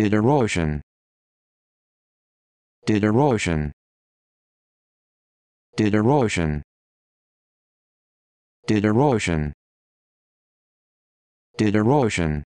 Did erosion. Did erosion. Did erosion. Did erosion. Did erosion.